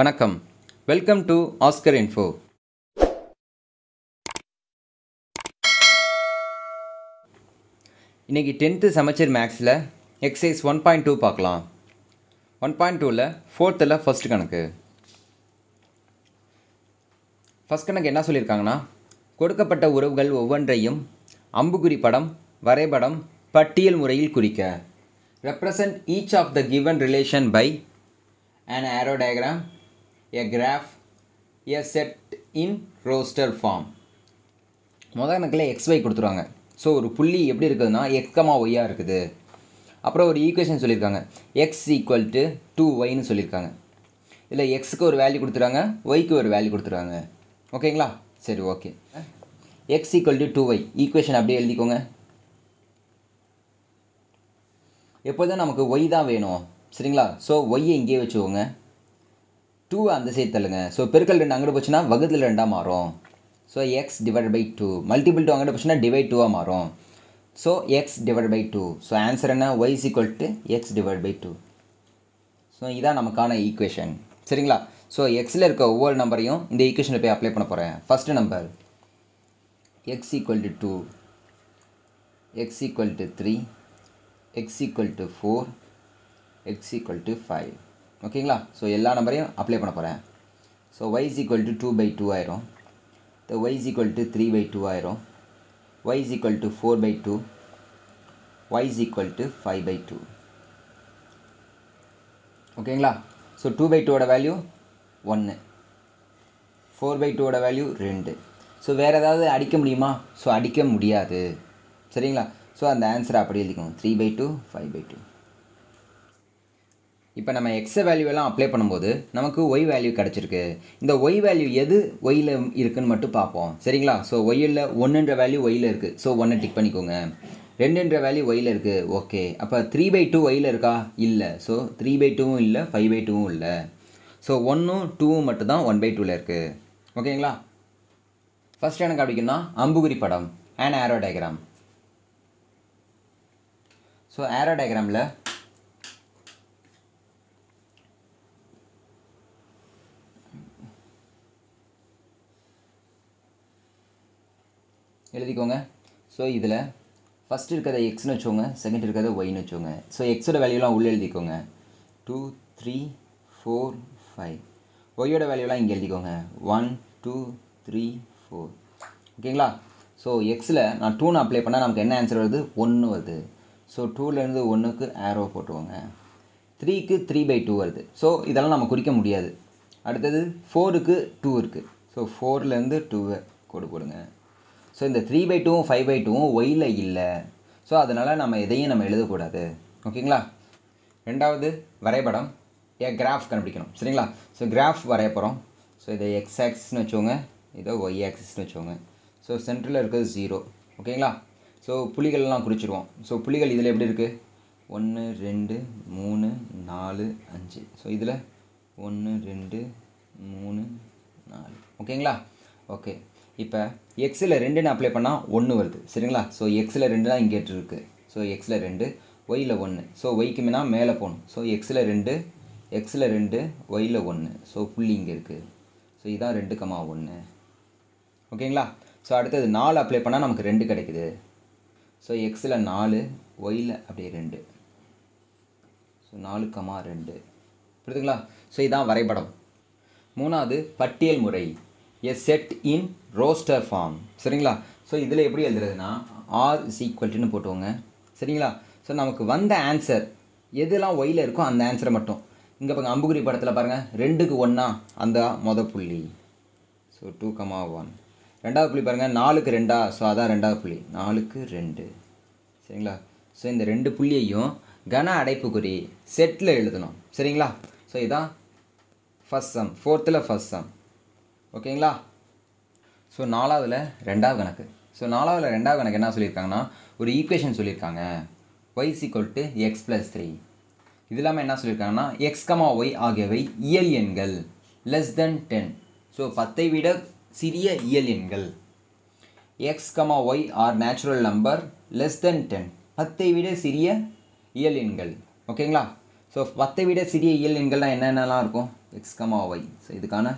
வணக்கம் welcome to Oscar info இன்றைக்கி tenth Samacheer மேக்ஸில் எக்ஸசைஸ் ஒன் பாயிண்ட் டூ பார்க்கலாம் ஒன் பாயிண்ட் டூவில் ஃபோர்த்தில் ஃபஸ்ட் கணக்கு ஃபஸ்ட் கணக்கு என்ன சொல்லியிருக்காங்கன்னா கொடுக்கப்பட்ட உறவுகள் ஒவ்வொன்றையும் அம்புகுறி படம் வரைபடம் பட்டியல் முறையில் குறிக்க represent each of the given relation by an arrow diagram a graph a set in roster form முதல் கணக்கில் எக்ஸ் ஒய் கொடுத்துருவாங்க ஸோ ஒரு புள்ளி எப்படி இருக்குதுன்னா எக்ஸ்கமா ஒய்யாக இருக்குது அப்புறம் ஒரு ஈக்குவேஷன் சொல்லியிருக்காங்க எக்ஸ் ஈக்குவல் டு டூ ஒய்னு சொல்லியிருக்காங்க இல்லை எக்ஸுக்கு ஒரு வேல்யூ கொடுத்துருவாங்க ஒய்க்கு ஒரு வேல்யூ கொடுத்துருவாங்க ஓகேங்களா சரி okay x equal to two y equation அப்படியே எழுதிக்கோங்க எப்போதும் நமக்கு ஒய் தான் வேணும் சரிங்களா ஸோ ஒய்யை இங்கேயே வச்சுக்கோங்க டூ அந்த சைடு தள்ளுங்க ஸோ பெருக்கல் ரெண்டு அங்கே போச்சுன்னா வகுதில் ரெண்டாக மாறும் so x divide by two multiple two அங்கே போச்சுன்னா டிவைட் டூவாக மாறும் so x divide by two so answer என்ன y is equal to x divide by two so இதான் நமக்கான ஈக்குவேஷன் சரிங்களா ஸோ எக்ஸில் இருக்க ஒவ்வொரு நம்பரையும் இந்த ஈக்குவேஷனில் போய் அப்ளை பண்ண போகிறேன் first number x equal to two x equal to three x equal to four x equal to five ஓகேங்களா ஸோ எல்லா நம்பரையும் அப்ளை பண்ண போகிறேன் so Y is equal to two by two ஆயிரும் the y is equal to three by two ஆயிரும் y is equal to four by two y is equal to five by two ஓகேங்களா so two by டூவோட value ஒன்று four by டூவோட value ரெண்டு so வேறு ஏதாவது அடிக்க முடியுமா ஸோ அடிக்க முடியாது சரிங்களா ஸோ அந்த ஆன்சரை அப்படி எழுதிக்கணும் three by two five by two இப்போ நம்ம எக்ஸ் வேல்யூவெல்லாம் அப்ளை பண்ணும்போது நமக்கு ஒய் வேல்யூ கிடச்சிருக்கு இந்த ஒய் வேல்யூ எது ஒயில் இருக்குதுன்னு மட்டும் பார்ப்போம் சரிங்களா ஸோ ஒய்யில் ஒன்றுன்ற வேல்யூ ஒயில் இருக்குது ஸோ ஒன்றை டிக் பண்ணிக்கோங்க ரெண்டுன்ற வேல்யூ ஒயில் இருக்குது ஓகே அப்போ த்ரீ பை டூ ஒயில் இருக்கா இல்லை ஸோ த்ரீ பை டூவும் இல்லை ஃபைவ் பை டூவும் இல்லை ஸோ ஒன்றும் டூவும் மட்டும் தான் ஒன் பை டூவில் இருக்குது ஓகேங்களா ஃபஸ்ட் எனக்கு அப்படிக்குன்னா அம்புகுரி படம் and arrow diagram so arrow டயக்ராமில் எழுதிக்கோங்க ஸோ இதில் ஃபஸ்ட்டு இருக்கிறத எக்ஸ்னு வச்சுக்கோங்க செகண்ட் இருக்கிறத ஒய்னு வச்சுக்கோங்க ஸோ எக்ஸோட வேல்யூலாம் உள்ளே எழுதிக்கோங்க டூ த்ரீ ஃபோர் ஃபைவ் ஒய்யோட வேல்யூலாம் இங்கே எழுதிக்கோங்க ஒன் டூ த்ரீ ஃபோர் ஓகேங்களா ஸோ எக்ஸில் நான் டூன்னு அப்ளை பண்ணால் நமக்கு என்ன ஆன்சர் வருது ஒன்று வருது ஸோ டூலேருந்து ஒன்றுக்கு ஆரோ போட்டுவோங்க த்ரீக்கு த்ரீ பை டூ வருது ஸோ இதெல்லாம் நம்ம குறிக்க முடியாது அடுத்தது ஃபோருக்கு டூ இருக்குது ஸோ ஃபோர்லேருந்து டூவை கொடு போடுங்க ஸோ இந்த த்ரீ பை டூவும் ஃபைவ் பை டூவும் ஒயில் இல்லை ஸோ அதனால் நம்ம எதையும் நம்ம எழுதக்கூடாது ஓகேங்களா ரெண்டாவது வரைபடம் ஏ கிராஃப் கண்டுபிடிக்கணும் சரிங்களா ஸோ கிராஃப் வரைய போகிறோம் ஸோ இதை எக்ஸ் ஆக்சிஸ்னு வச்சுக்கோங்க இதை ஒய் ஆக்சிஸ்னு வச்சுக்கோங்க ஸோ சென்ட்ரலில் இருக்கிறது ஜீரோ ஓகேங்களா ஸோ புலிகள்லாம் குறிச்சிடுவோம் ஸோ புலிகள் இதில் எப்படி இருக்குது ஒன்று ரெண்டு மூணு நாலு அஞ்சு ஸோ இதில் ஒன்று ரெண்டு மூணு நாலு ஓகேங்களா ஓகே இப்போ எக்ஸில் ரெண்டுன்னு அப்ளை பண்ணால் ஒன்று வருது சரிங்களா ஸோ எக்ஸில் ரெண்டு தான் இங்கே இருக்குது ஸோ எக்ஸில் ரெண்டு ஒயில் ஒன்று ஸோ ஒய்க்கு மேலே மேலே போகணும் ஸோ எக்ஸில் ரெண்டு எக்ஸில் ரெண்டு ஒயில் ஒன்று ஸோ புள்ளி இங்கே இருக்குது ஸோ இதான் ரெண்டு கமா ஒன்று ஓகேங்களா ஸோ அடுத்தது நாலு அப்ளை பண்ணால் நமக்கு ரெண்டு கிடைக்குது ஸோ எக்ஸில் நாலு ஒயில் அப்படியே ரெண்டு ஸோ நாலு கமா ரெண்டு புரியுதுங்களா ஸோ இதுதான் வரைபடம் மூணாவது பட்டியல் முறை a set in roster form சரிங்களா ஸோ இதில் எப்படி எழுதுறதுன்னா ஆர் இஸ் ஈக்குவல்ட்டுன்னு போட்டுவோங்க சரிங்களா ஸோ நமக்கு வந்த ஆன்சர் எதுலாம் ஒயில் இருக்கோ அந்த ஆன்சரை மட்டும் இங்கே பாருங்க அம்புகுரி படத்தில் பாருங்கள் ரெண்டுக்கு ஒன்றா அந்த மொத புள்ளி ஸோ டூ கமா ஒன் ரெண்டாவது புள்ளி பாருங்கள் நாலுக்கு ரெண்டா ஸோ அதான் ரெண்டாவது புள்ளி நாலுக்கு ரெண்டு சரிங்களா ஸோ இந்த ரெண்டு புள்ளியையும் கன அடைப்புக்குறி செட்டில் எழுதணும் சரிங்களா ஸோ இதான் ஃபஸ்ட் சம் ஃபோர்த்தில் ஃபஸ்ட் சம் ஓகேங்களா ஸோ நாலாவதில் ரெண்டாவது கணக்கு ஸோ நாலாவதில் ரெண்டாவது கணக்கு என்ன சொல்லியிருக்காங்கன்னா ஒரு ஈக்குவேஷன் சொல்லியிருக்காங்க Y is equal to X plus three இது இல்லாமல் என்ன சொல்லியிருக்காங்கன்னா எக்ஸ் கமா ஒய் ஆகியவை இயல் எண்கள் லெஸ் தென் டென் ஸோ பத்தை விட சிறிய இயல் எண்கள் X comma Y are natural number less than ten பத்தை விட சிறிய இயல் எண்கள் ஓகேங்களா ஸோ பத்தை விட சிறிய இயல் எண்கள்லாம் என்னென்னலாம் இருக்கும் எக்ஸ் கமா ஒய் ஸோ இதுக்கான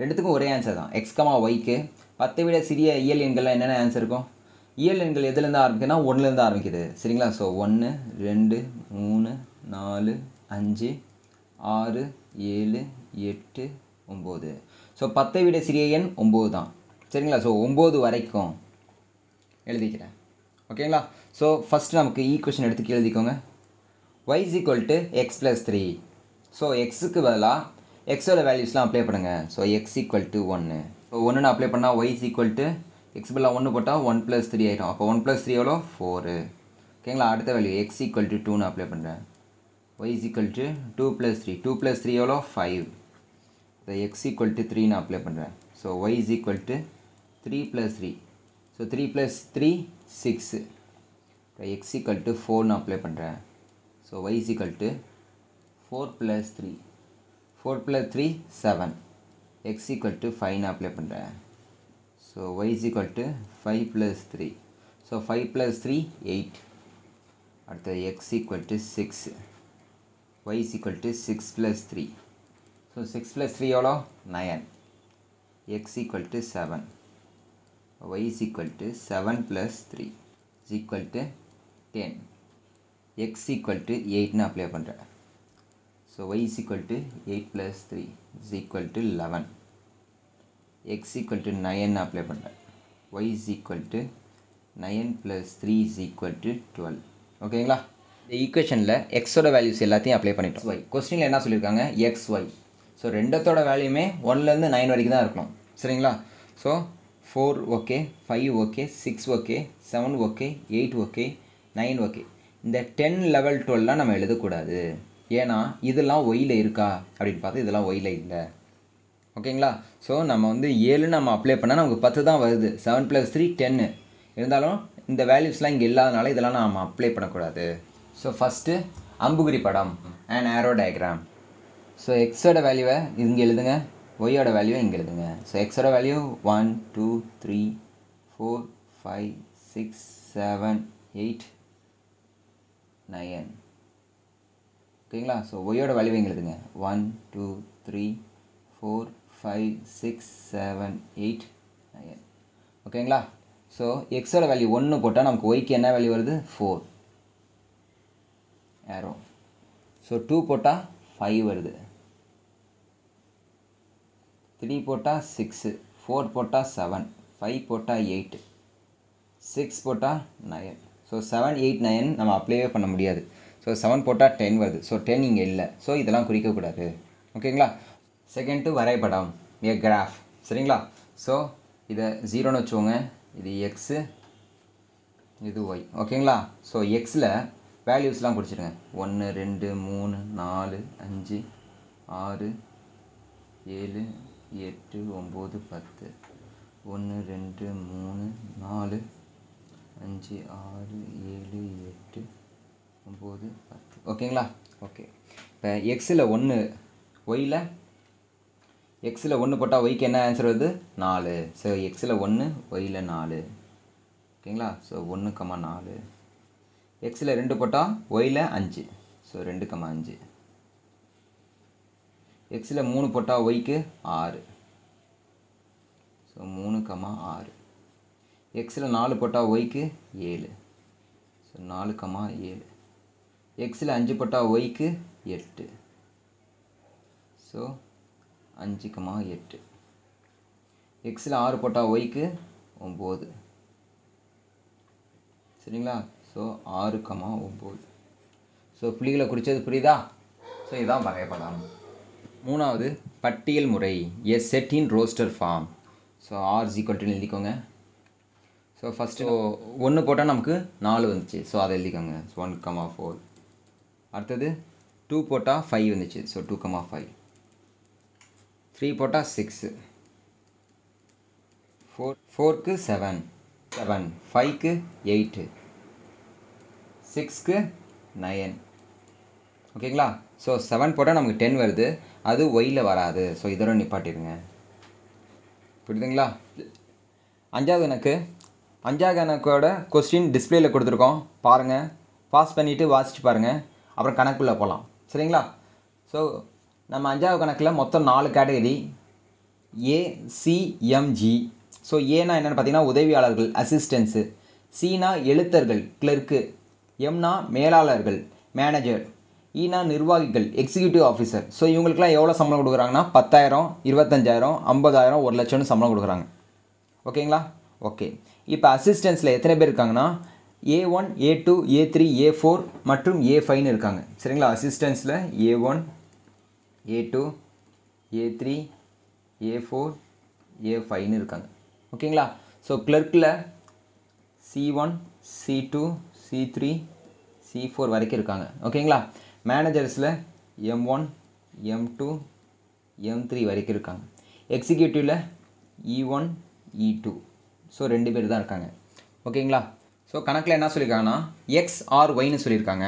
ரெண்டுத்துக்கும் ஒரே ஆன்சர் தான் எக்ஸ் கமா ஒய்க்கு பத்தை விட சிறிய இயல் எண்கள்லாம் என்னென்ன ஆன்சர் இருக்கும் இயல் எண்கள் எதுலேருந்து ஆரம்பிக்குதுன்னா ஒன்றுலேருந்து ஆரம்பிக்குது சரிங்களா ஸோ ஒன்று ரெண்டு மூணு நாலு அஞ்சு ஆறு ஏழு எட்டு ஒம்பது ஸோ பத்தை விட சிறிய எண் ஒம்பது தான் சரிங்களா ஸோ ஒம்பது வரைக்கும் எழுதிக்கிறேன் ஓகேங்களா ஸோ ஃபஸ்ட்டு நமக்கு கொஷின் e எடுத்து எழுதிக்கோங்க Y equal to X plus three so எக்ஸுக்கு பதிலாக எக்ஸோட வேல்யூஸ்லாம் அப்ளை பண்ணுங்கள் ஸோ எக்ஸ் ஈக்குவல் டு ஒன்று ஒன்று நான் அப்ளை பண்ணால் ஒய் ஈக்குவல் டு எக்ஸ் பில்லாக ஒன்று போட்டால் ஒன் ப்ளஸ் த்ரீ ஆகிடும் அப்போ ஒன் ப்ளஸ் த்ரீ எவ்வளோ ஃபோரு ஓகேங்களா அடுத்த வேல்யூ எக்ஸ் ஈக்குவல் டு டூன்னு அப்ளை பண்ணுறேன் Y equal to two plus three two plus three எவ்வளோ ஃபைவ் இப்போ எக்ஸ் ஈக்குவல் டு த்ரீ நான் அப்ளை பண்ணுறேன் so Y is equal to three plus three so three plus three six X equal to ஃபோர்னு apply பண்ணுறேன் so Y is equal to four plus three four plus three seven X 5 நான் ஃபைவ்னு apply பண்ணுறேன் so Y equal to 5 five plus three so five plus three eight அடுத்தது X to 6. y Y equal to 6 six plus three so six plus three 9. Nine X to 7. Seven Y equal to 7 seven plus three equal to 10. Ten X to 8 நான் apply பண்ணுறேன் So y is equal to 8 plus 3 is equal to 11. x equal to 9 apply பண்ணேன் y is equal to 9 plus 3 is equal to 12. ஓகேங்களா இந்த ஈக்குவேஷனில் எக்ஸோட values எல்லாத்தையும் apply பண்ணிட்டோம் Y கொஸ்டினில் என்ன சொல்லியிருக்காங்க எக்ஸ் ஒய் ஸோ ரெண்டத்தோட வேல்யூமே ஒன்லேருந்து நைன் வரைக்கும் தான் இருக்கணும் சரிங்களா so four okay five okay six okay seven okay eight okay nine okay இந்த டென் லெவல் டுவெல்லாம் நம்ம எழுதக்கூடாது ஏன்னா இதெல்லாம் ஒயில் இருக்கா அப்படின்னு பார்த்து இதெல்லாம் ஒயில் இல்லை ஓகேங்களா ஸோ நம்ம வந்து ஏழுன்னு நம்ம அப்ளை பண்ணால் நமக்கு பத்து தான் வருது செவன் ப்ளஸ் த்ரீ டென்னு இருந்தாலும் இந்த வேல்யூஸ்லாம் இங்கே இல்லாதனால இதெல்லாம் நம்ம அப்ளை பண்ணக்கூடாது ஸோ ஃபஸ்ட்டு அம்புகுரி படம் அண்ட் ஆரோ டயக்ராம் ஸோ எக்ஸோட வேல்யூவை இங்கே எழுதுங்க ஒய்யோட வேல்யூவை இங்கே எழுதுங்க ஸோ எக்ஸோட value one two three four five six seven eight nine ஓகேங்களா ஸோ ஒய்யோட வேல்யூவைங்க எழுதுங்க one two three four five six seven eight nine ஓகேங்களா ஸோ எக்ஸோட வேல்யூ ஒன்று போட்டால் நமக்கு ஒய்க்கு என்ன வேல்யூ வருது ஃபோர் ஏரோ ஸோ டூ போட்டால் ஃபைவ் வருது த்ரீ போட்டால் சிக்ஸு ஃபோர் போட்டால் செவன் ஃபைவ் போட்டால் எயிட் சிக்ஸ் போட்டால் nine so seven eight nine நம்ம அப்ளைவே பண்ண முடியாது ஸோ செவன் போட்டால் டென் வருது ஸோ டென் இங்கே இல்லை ஸோ இதெல்லாம் குறிக்கக்கூடாது ஓகேங்களா செகண்ட் டு வரைபடம் ஏ கிராஃப் சரிங்களா ஸோ இதை ஜீரோன்னு வச்சுக்கோங்க இது எக்ஸு இது ஒய் ஓகேங்களா ஸோ எக்ஸில் வேல்யூஸ்லாம் குடிச்சிருங்க ஒன்று ரெண்டு மூணு நாலு அஞ்சு ஆறு ஏழு எட்டு ஒம்பது பத்து ஒன்று ரெண்டு மூணு நாலு அஞ்சு ஆறு ஏழு எட்டு ஒம்பது பத்து ஓகேங்களா ஓகே இப்போ எக்ஸில் ஒன்று ஒயில் எக்ஸில் ஒன்று போட்டால் ஒய்க்கு என்ன ஆன்சர் வருது நாலு ஸோ எக்ஸில் ஒன்று ஒயில் நாலு ஓகேங்களா ஸோ ஒன்று கம்மா நாலு எக்ஸில் ரெண்டு போட்டால் ஒயில் அஞ்சு ஸோ ரெண்டு கம்மா அஞ்சு எக்ஸில் மூணு போட்டால் ஒய்க்கு ஆறு ஸோ மூணு கம்மா ஆறு எக்ஸில் நாலு போட்டால் ஒய்க்கு ஏழு ஸோ நாலு கம்மா ஏழு எக்ஸில் அஞ்சு போட்டால் ஒய்க்கு எட்டு ஸோ அஞ்சு கமா எட்டு எக்ஸில் ஆறு போட்டால் ஒய்க்கு ஒம்பது சரிங்களா ஸோ ஆறு கமா ஒம்பது ஸோ புள்ளிகளை குறித்தது புரியுதா ஸோ இதுதான் வகைப்படம் மூணாவது பட்டியல் முறை as set in roster form so R ஈக்குவல்ட்டுன்னு எழுதிக்கோங்க ஸோ ஃபஸ்ட்டு ஒன்று போட்டால் நமக்கு நாலு வந்துச்சு ஸோ அதை எழுதிக்கோங்க ஸோ ஒன் கமா ஃபோர் அடுத்தது டூ போட்டால் ஃபைவ் வந்துச்சு so two comma five three போட்டால் சிக்ஸு ஃபோர் ஃபோர்க்கு செவன் செவன் ஃபைவ்க்கு எயிட்டு சிக்ஸ்க்கு நயன் ஓகேங்களா ஸோ செவன் போட்டால் நமக்கு டென் வருது அது ஒயில் வராது ஸோ இதோட நிப்பாட்டிடுங்க புரியுதுங்களா அஞ்சாவது எனக்கு அஞ்சாவது எனக்கோட கொஸ்டின் டிஸ்பிளேயில் கொடுத்துருக்கோம் பாருங்கள் பாஸ் பண்ணிவிட்டு வாசித்து பாருங்கள் அப்புறம் கணக்குள்ளே போகலாம் சரிங்களா ஸோ நம்ம அஞ்சாவது கணக்கில் மொத்தம் நாலு கேட்டகரி ஏசிஎம்ஜி ஸோ ஏனா என்னென்னு பார்த்தீங்கன்னா உதவியாளர்கள் அசிஸ்டன்ஸு சீனா எழுத்தர்கள் கிளர்க்கு எம்னா மேலாளர்கள் மேனேஜர் ஈனா e நிர்வாகிகள் எக்ஸிக்யூட்டிவ் ஆஃபீஸர் ஸோ இவங்களுக்குலாம் எவ்வளோ சம்பளம் கொடுக்குறாங்கன்னா பத்தாயிரம் இருபத்தஞ்சாயிரம் ஐம்பதாயிரம் ஒரு லட்சம்னு சம்பளம் கொடுக்குறாங்க ஓகேங்களா ஓகே இப்போ அசிஸ்டன்ஸில் எத்தனை பேர் இருக்காங்கன்னா A one A two A three A four மற்றும் ஏ ஃபைன்னு இருக்காங்க சரிங்களா அசிஸ்டன்ஸில் A one A two A three A four A ஃபைவ்னு இருக்காங்க ஓகேங்களா ஸோ கிளர்க்கில் C one C two C three C four வரைக்கும் இருக்காங்க ஓகேங்களா மேனேஜர்ஸில் M one M two M three வரைக்கும் இருக்காங்க எக்ஸிக்யூட்டிவில் E one E two so ரெண்டு பேர் தான் இருக்காங்க ஓகேங்களா ஸோ கணக்கில் என்ன சொல்லியிருக்காங்கன்னா எக்ஸ் ஆர் ஒய்னு சொல்லியிருக்காங்க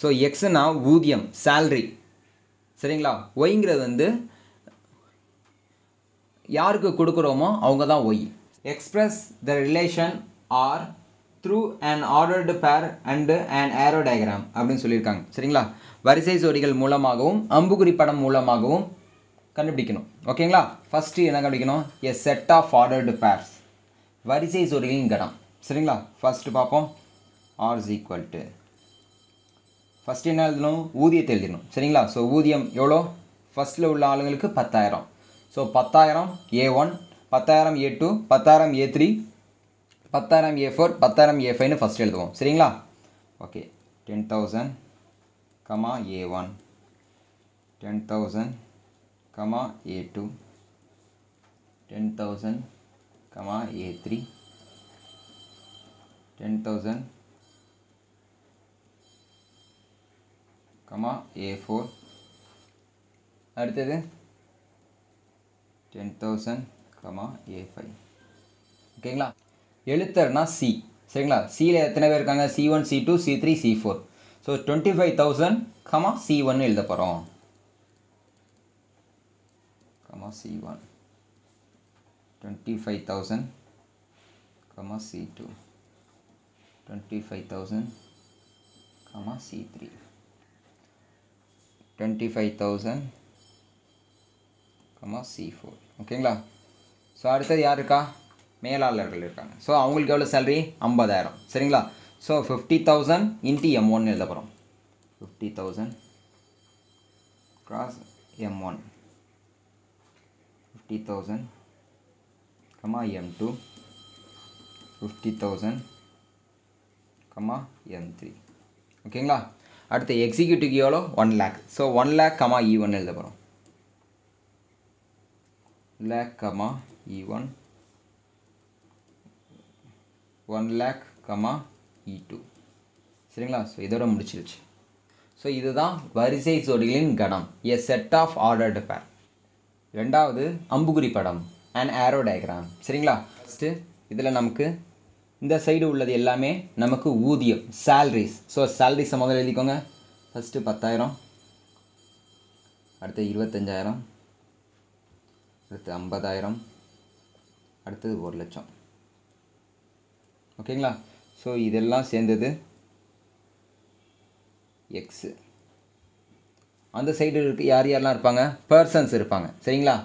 ஸோ எக்ஸுனா ஊதியம் சேல்ரி சரிங்களா ஒய்ங்கிறது வந்து யாருக்கு கொடுக்குறோமோ அவங்க தான் why express the relation R through and ordered pair and and arrow diagram அப்படின்னு சொல்லியிருக்காங்க சரிங்களா வரிசை ஜோடிகள் மூலமாகவும் அம்புக்குறி படம் மூலமாகவும் கண்டுபிடிக்கணும் ஓகேங்களா ஃபஸ்ட்டு என்ன கண்டுபிடிக்கணும் a set of ordered pairs வரிசை ஜோடிகளின் கடம் சரிங்களா ஃபஸ்ட்டு பார்ப்போம் இஸ் ஈக்குவல் டு ஃபஸ்ட்டு என்ன எழுதணும் ஊதியத்தை எழுதிடணும் சரிங்களா ஸோ ஊதியம் எவ்வளோ ஃபஸ்ட்டில் உள்ள ஆளுங்களுக்கு பத்தாயிரம் ஸோ பத்தாயிரம் ஏ ஒன் பத்தாயிரம் ஏ டூ பத்தாயிரம் ஏ த்ரீ பத்தாயிரம் ஏ ஃபோர் பத்தாயிரம் ஏ ஃபைவ்னு ஃபஸ்ட் எழுதுவோம் சரிங்களா okay ten thousand comma A one ten thousand comma A two ten thousand comma A three ten thousand comma A four அடுத்தது ten thousand comma A five ஓகேங்களா எழுத்தர்னா C சரிங்களா சியில் எத்தனை பேர் இருக்காங்க C one C two C three C four so twenty five thousand comma C one எழுத போகிறோம் comma C one twenty five thousand comma C two twenty five thousand comma C three twenty five thousand comma C four ஓகேங்களா so அடுத்தது யார் இருக்கா மேலாளர்கள் இருக்காங்க so அவங்களுக்கு எவ்வளோ சேலரி ஐம்பதாயிரம் சரிங்களா so fifty thousand into M one எழுத போகிறோம் fifty thousand cross M one fifty thousand comma M two fifty thousand comma N three ஓகேங்களா அடுத்து எக்ஸிக்யூட்டிவ்க்கு எவ்வளோ one lakh so one lakh comma E one எழுத போகிறோம் lakh comma E one one lakh comma E two சரிங்களா so இதோட முடிச்சிருச்சு ஸோ இதுதான் வரிசை சோடிகளின் கணம் எ செட் ஆஃப் ஆர்டர்டு பேர் ரெண்டாவது அம்புகுறி படம் அண்ட் ஆரோ டயக்ராம் சரிங்களா ஃபஸ்ட்டு இதில் நமக்கு இந்த சைடு உள்ளது எல்லாமே நமக்கு ஊதியம் சேல்ரிஸ் ஸோ சேல்ரிஸ் முதல்ல எழுதிக்கோங்க ஃபஸ்ட்டு பத்தாயிரம் அடுத்து இருபத்தஞ்சாயிரம் அடுத்து ஐம்பதாயிரம் அடுத்தது ஒரு லட்சம் ஓகேங்களா ஸோ இதெல்லாம் சேர்ந்தது எக்ஸு அந்த சைடு இருக்கு யார் யாரெலாம் இருப்பாங்க பர்சன்ஸ் இருப்பாங்க சரிங்களா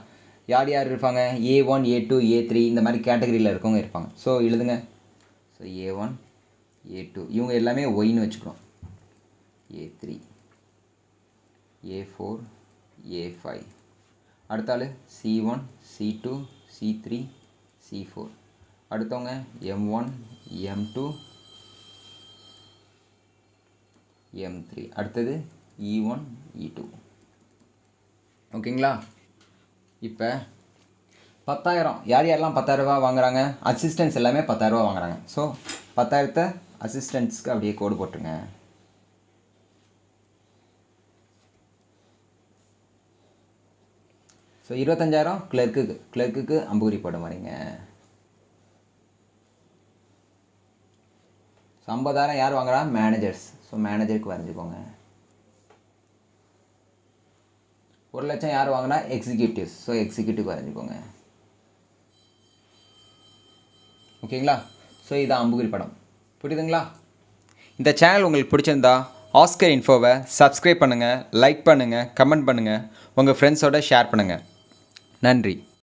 யார் யார் இருப்பாங்க A one A two A three இந்த மாதிரி கேட்டகரியில் இருக்கவங்க இருப்பாங்க ஸோ எழுதுங்க so A one A two இவங்க எல்லாமே ஒயின்னு வச்சுக்கிறோம் A three A four A five அடுத்தாள் C one C two C three C four அடுத்தவங்க M one M two M three அடுத்தது E e one E e two ஓகேங்களா இப்போ பத்தாயிரம் யார் யாரெல்லாம் பத்தாயிரரூபா வாங்குறாங்க அசிஸ்டன்ஸ் எல்லாமே பத்தாயிரரூபா வாங்குறாங்க ஸோ பத்தாயிரத்தை அசிஸ்டன்ஸ்க்கு அப்படியே கோடு போட்டுருங்க ஸோ இருபத்தஞ்சாயிரம் கிளர்க்குக்கு கிளர்க்குக்கு அம்பூரி போட மாதிரிங்க ஸோ ஐம்பதாயிரம் யார் வாங்குறா மேனேஜர்ஸ் ஸோ மேனேஜருக்கு வரைஞ்சிக்கோங்க ஒரு லட்சம் யார் வாங்கினா எக்ஸிக்யூட்டிவ்ஸ் ஸோ எக்ஸிக்யூட்டிவ் வரைஞ்சிக்கோங்க ஓகேங்களா ஸோ இதான் அம்புகுரி படம் புரியுதுங்களா இந்த சேனல் உங்களுக்கு பிடிச்சிருந்தா ஆஸ்கர் இன்ஃபோவை சப்ஸ்கிரைப் பண்ணுங்கள் லைக் பண்ணுங்கள் கமெண்ட் பண்ணுங்கள் உங்கள் ஃப்ரெண்ட்ஸோட ஷேர் பண்ணுங்கள் நன்றி